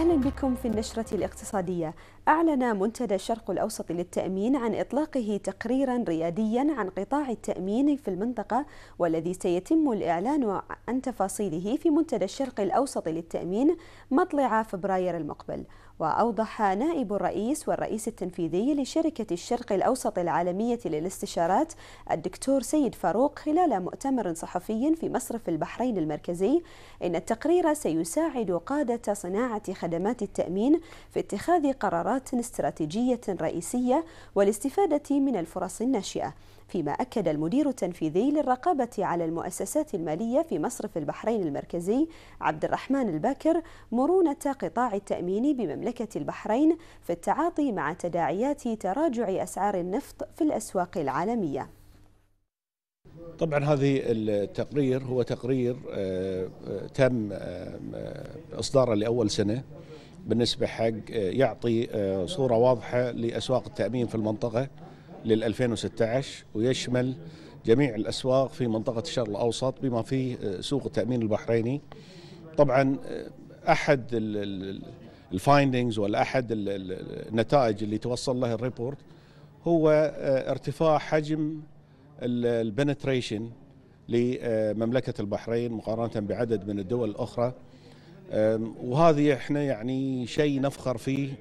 أهلا بكم في النشرة الاقتصادية أعلن منتدى الشرق الأوسط للتأمين عن إطلاقه تقريرا رياديا عن قطاع التأمين في المنطقة والذي سيتم الإعلان عن تفاصيله في منتدى الشرق الأوسط للتأمين مطلع فبراير المقبل وأوضح نائب الرئيس والرئيس التنفيذي لشركة الشرق الأوسط العالمية للاستشارات الدكتور سيد فاروق خلال مؤتمر صحفي في مصرف البحرين المركزي إن التقرير سيساعد قادة صناعة خدمات التأمين في اتخاذ قرارات استراتيجية رئيسية والاستفادة من الفرص الناشئة فيما أكد المدير التنفيذي للرقابة على المؤسسات المالية في مصرف البحرين المركزي عبد الرحمن الباكر مرونة قطاع التأمين بمملكة البحرين في التعاطي مع تداعيات تراجع أسعار النفط في الأسواق العالمية طبعا هذه التقرير هو تقرير آه، آه، تم آه، اصداره لاول سنه بالنسبه حق آه، يعطي آه، صوره واضحه لاسواق التامين في المنطقه لل 2016 ويشمل جميع الاسواق في منطقه الشرق الاوسط بما فيه آه، سوق التامين البحريني. طبعا احد الفايندنجز ولا احد النتائج اللي توصل لها الريبورت هو ارتفاع حجم البنتريشن لمملكه البحرين مقارنه بعدد من الدول الاخرى وهذه احنا يعني شيء نفخر فيه